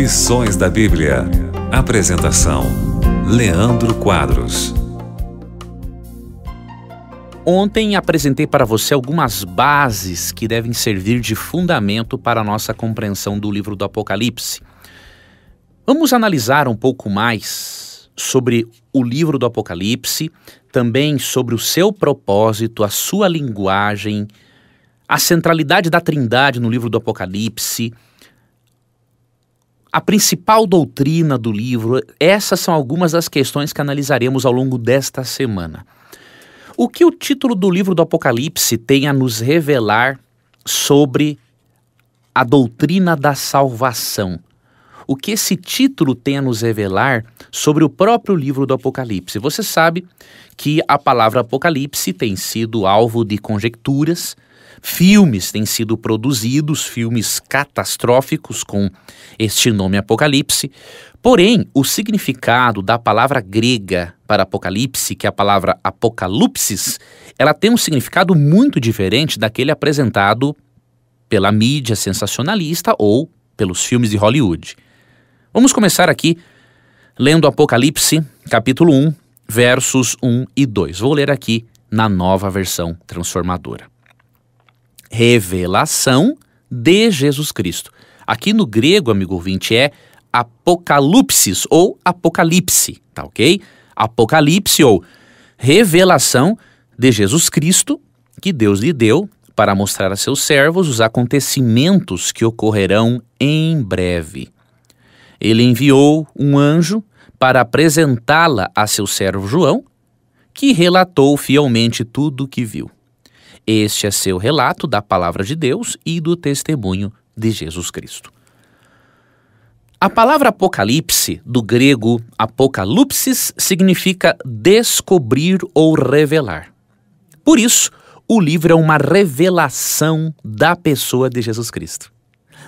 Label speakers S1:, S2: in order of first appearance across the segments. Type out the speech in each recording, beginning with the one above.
S1: Lições da Bíblia. Apresentação: Leandro Quadros. Ontem apresentei para você algumas bases que devem servir de fundamento para a nossa compreensão do livro do Apocalipse. Vamos analisar um pouco mais sobre o livro do Apocalipse, também sobre o seu propósito, a sua linguagem, a centralidade da Trindade no livro do Apocalipse, a principal doutrina do livro, essas são algumas das questões que analisaremos ao longo desta semana. O que o título do livro do Apocalipse tem a nos revelar sobre a doutrina da salvação? O que esse título tem a nos revelar sobre o próprio livro do Apocalipse? Você sabe que a palavra Apocalipse tem sido alvo de conjecturas, Filmes têm sido produzidos, filmes catastróficos com este nome Apocalipse. Porém, o significado da palavra grega para Apocalipse, que é a palavra Apocalipsis, ela tem um significado muito diferente daquele apresentado pela mídia sensacionalista ou pelos filmes de Hollywood. Vamos começar aqui lendo Apocalipse, capítulo 1, versos 1 e 2. Vou ler aqui na nova versão transformadora revelação de Jesus Cristo. Aqui no grego, amigo ouvinte, é apocalipsis ou apocalipse, tá ok? Apocalipse ou revelação de Jesus Cristo que Deus lhe deu para mostrar a seus servos os acontecimentos que ocorrerão em breve. Ele enviou um anjo para apresentá-la a seu servo João, que relatou fielmente tudo o que viu. Este é seu relato da palavra de Deus e do testemunho de Jesus Cristo. A palavra Apocalipse, do grego Apocalipsis, significa descobrir ou revelar. Por isso, o livro é uma revelação da pessoa de Jesus Cristo.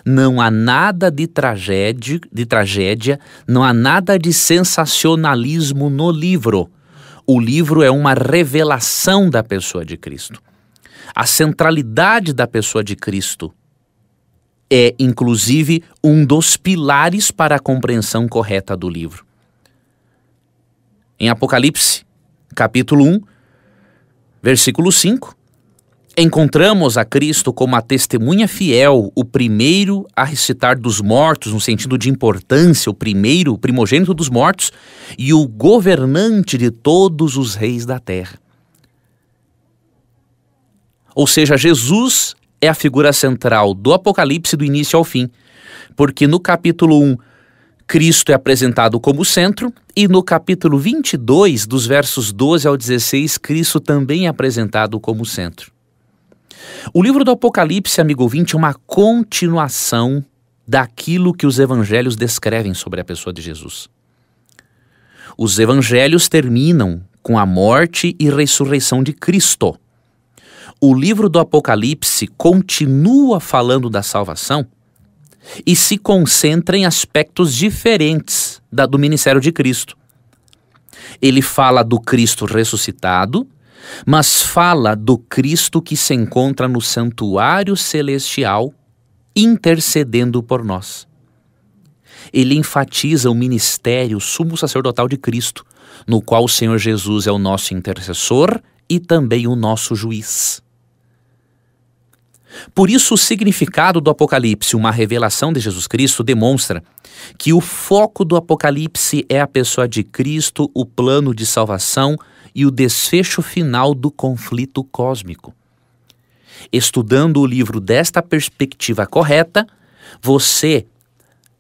S1: Não há nada de tragédia, de tragédia, não há nada de sensacionalismo no livro. O livro é uma revelação da pessoa de Cristo. A centralidade da pessoa de Cristo é, inclusive, um dos pilares para a compreensão correta do livro. Em Apocalipse, capítulo 1, versículo 5, encontramos a Cristo como a testemunha fiel, o primeiro a recitar dos mortos, no sentido de importância, o primeiro, o primogênito dos mortos, e o governante de todos os reis da terra. Ou seja, Jesus é a figura central do Apocalipse do início ao fim, porque no capítulo 1 Cristo é apresentado como centro e no capítulo 22, dos versos 12 ao 16, Cristo também é apresentado como centro. O livro do Apocalipse, amigo ouvinte, é uma continuação daquilo que os evangelhos descrevem sobre a pessoa de Jesus. Os evangelhos terminam com a morte e ressurreição de Cristo o livro do Apocalipse continua falando da salvação e se concentra em aspectos diferentes da, do ministério de Cristo. Ele fala do Cristo ressuscitado, mas fala do Cristo que se encontra no santuário celestial intercedendo por nós. Ele enfatiza o ministério sumo sacerdotal de Cristo, no qual o Senhor Jesus é o nosso intercessor e também o nosso juiz. Por isso, o significado do Apocalipse, uma revelação de Jesus Cristo, demonstra que o foco do Apocalipse é a pessoa de Cristo, o plano de salvação e o desfecho final do conflito cósmico. Estudando o livro desta perspectiva correta, você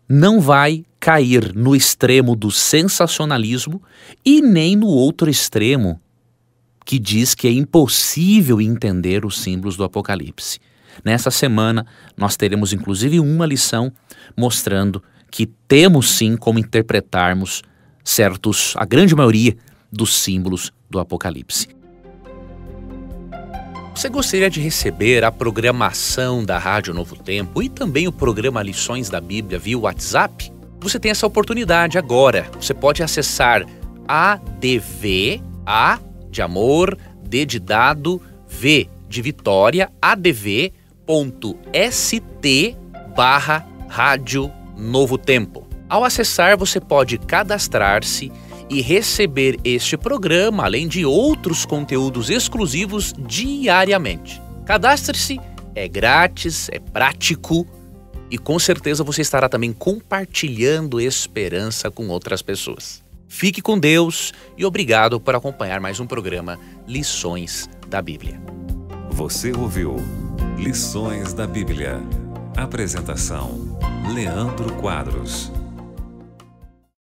S1: não vai cair no extremo do sensacionalismo e nem no outro extremo, que diz que é impossível entender os símbolos do Apocalipse. Nessa semana, nós teremos inclusive uma lição mostrando que temos sim como interpretarmos certos, a grande maioria dos símbolos do Apocalipse. Você gostaria de receber a programação da Rádio Novo Tempo e também o programa Lições da Bíblia via WhatsApp? Você tem essa oportunidade agora. Você pode acessar adv, a de amor, d de dado, v de vitória, ADV apoia.se barra Rádio Novo Tempo. Ao acessar, você pode cadastrar-se e receber este programa, além de outros conteúdos exclusivos diariamente. Cadastre-se, é grátis, é prático e com certeza você estará também compartilhando esperança com outras pessoas. Fique com Deus e obrigado por acompanhar mais um programa Lições da Bíblia. Você ouviu Lições da Bíblia. Apresentação: Leandro Quadros.